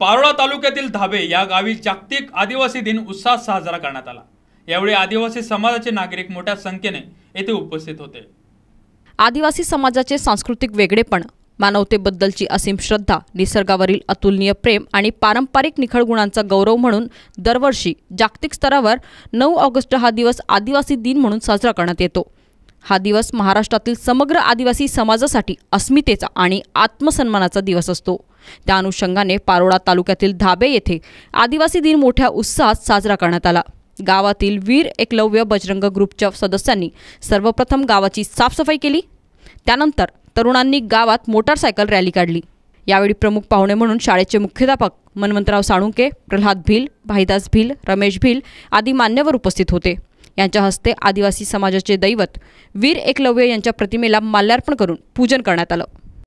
पारोळा तालुक्यातील धाबे या गावी जागतिक आदिवासी दिन उत्साहात साजरा करण्यात आला यावेळी आदिवासी समाजाचे नागरिक मोठ्या संख्येने येथे उपस्थित होते आदिवासी समाजाचे सांस्कृतिक वेगळेपण मानवतेबद्दलची असीम श्रद्धा निसर्गावरील अतुलनीय प्रेम आणि पारंपरिक निखळ गुणांचा गौरव म्हणून दरवर्षी जागतिक स्तरावर नऊ ऑगस्ट हा दिवस आदिवासी दिन म्हणून साजरा करण्यात येतो हा दिवस महाराष्ट्रातील समग्र आदिवासी समाजासाठी अस्मितेचा आणि आत्मसन्मानाचा दिवस असतो त्या अनुषंगाने पारोडा तालुक्यातील धाबे येथे आदिवासी दिन मोठ्या उत्साहात साजरा करण्यात आला गावातील वीर एकलव्य बजरंग ग्रुपच्या सदस्यांनी सर्वप्रथम गावाची साफसफाई केली त्यानंतर तरुणांनी गावात मोटारसायकल रॅली काढली यावेळी प्रमुख पाहुणे म्हणून शाळेचे मुख्याध्यापक मनवंतराव साळुंके प्रल्हाद भिल भाईदास भिल रमेश भिल आदी मान्यवर उपस्थित होते यांच्या हस्ते आदिवासी समाजाचे दैवत वीर एकलव्य यांच्या प्रतिमेला माल्यार्पण करून पूजन करण्यात आलं